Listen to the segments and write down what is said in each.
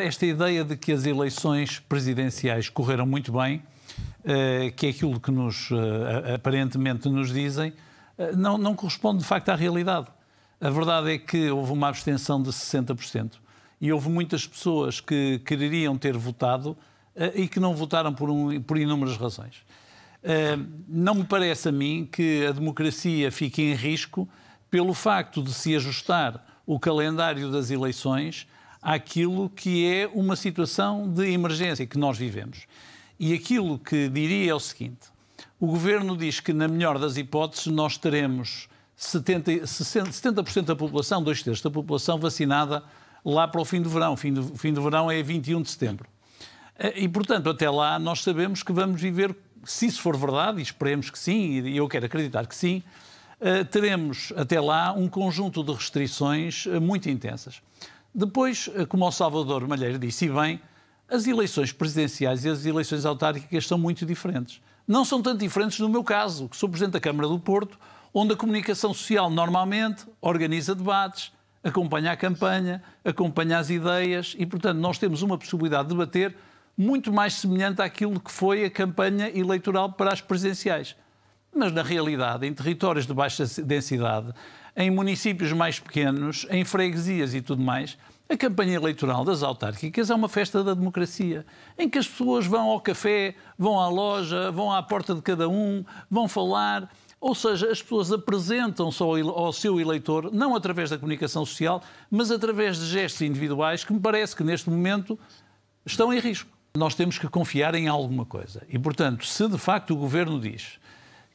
Esta ideia de que as eleições presidenciais correram muito bem, eh, que é aquilo que nos eh, aparentemente nos dizem, eh, não, não corresponde de facto à realidade. A verdade é que houve uma abstenção de 60% e houve muitas pessoas que quereriam ter votado e que não votaram por, um, por inúmeras razões. Não me parece a mim que a democracia fique em risco pelo facto de se ajustar o calendário das eleições àquilo que é uma situação de emergência que nós vivemos. E aquilo que diria é o seguinte: o governo diz que, na melhor das hipóteses, nós teremos 70%, 70 da população, dois terços da população vacinada lá para o fim do verão. O fim do, fim do verão é 21 de setembro. Eh, e, portanto, até lá nós sabemos que vamos viver, se isso for verdade, e esperemos que sim, e eu quero acreditar que sim, eh, teremos até lá um conjunto de restrições eh, muito intensas. Depois, eh, como o Salvador Malheiro disse e bem, as eleições presidenciais e as eleições autárquicas são muito diferentes. Não são tanto diferentes no meu caso, que sou Presidente da Câmara do Porto, onde a comunicação social normalmente organiza debates, acompanha a campanha, acompanha as ideias e, portanto, nós temos uma possibilidade de debater muito mais semelhante àquilo que foi a campanha eleitoral para as presidenciais. Mas, na realidade, em territórios de baixa densidade, em municípios mais pequenos, em freguesias e tudo mais, a campanha eleitoral das autárquicas é uma festa da democracia, em que as pessoas vão ao café, vão à loja, vão à porta de cada um, vão falar. Ou seja, as pessoas apresentam-se ao, ao seu eleitor, não através da comunicação social, mas através de gestos individuais que me parece que neste momento estão em risco. Nós temos que confiar em alguma coisa. E, portanto, se de facto o governo diz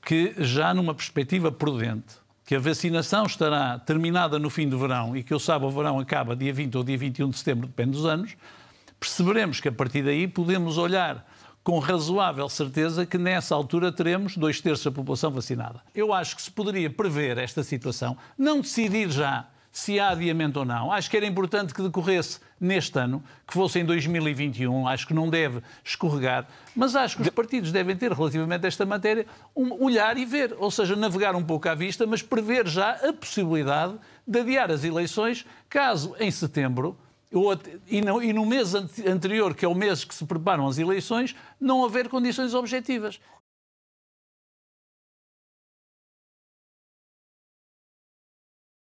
que já numa perspectiva prudente que a vacinação estará terminada no fim do verão e que eu saiba o verão acaba dia 20 ou dia 21 de setembro, depende dos anos, perceberemos que a partir daí podemos olhar com razoável certeza que nessa altura teremos dois terços da população vacinada. Eu acho que se poderia prever esta situação, não decidir já se há adiamento ou não. Acho que era importante que decorresse neste ano, que fosse em 2021, acho que não deve escorregar, mas acho que os partidos devem ter, relativamente a esta matéria, um olhar e ver, ou seja, navegar um pouco à vista, mas prever já a possibilidade de adiar as eleições, caso em setembro e no mês anterior, que é o mês que se preparam as eleições, não haver condições objetivas.